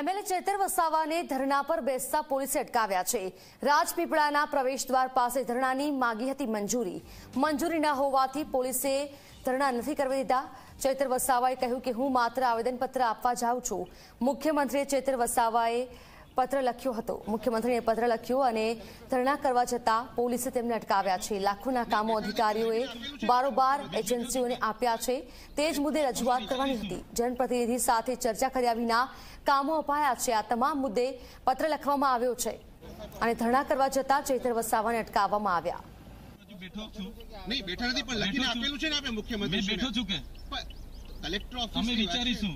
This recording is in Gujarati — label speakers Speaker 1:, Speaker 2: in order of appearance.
Speaker 1: એમએલએ ચેતર વસાવાને ધરણા પર બેસતા પોલીસે અટકાવ્યા છે રાજપીપળાના પ્રવેશદ્વાર પાસે ધરણાની માગી હતી મંજૂરી મંજૂરી ન હોવાથી પોલીસે ધરણા નથી કરવા દીધા ચેતર વસાવાએ કહ્યું કે હું માત્ર આવેદનપત્ર આપવા જાઉં છું મુખ્યમંત્રીએ ચેતર વસાવાએ પત્ર લખ્યો હતો મુખ્યમંત્રીને પત્ર લખ્યો અને ધરણા કરવા જતાં પોલીસે તેમને અટકાવ્યા છે લાખોના કામો અધિકારીઓએ બારોબાર એજન્સીઓને આપ્યા છે તે જ મુદ્દે રજૂઆત કરવાની હતી જનપ્રતિનિધિ સાથે ચર્ચા કર્યા વિના કામો અપાયા છે આ તમામ મુદ્દે પત્ર લખવામાં આવ્યો છે અને ધરણા કરવા જતાં ચેતર વસાવાને અટકાવવામાં આવ્યા
Speaker 2: બેઠો છું નહીં બેઠા નથી પણ લખીને આપેલું છે ને આપણે મુખ્યમંત્રી બેઠો છું કે કલેક્ટર ઓફિસ અમે વિચારીશું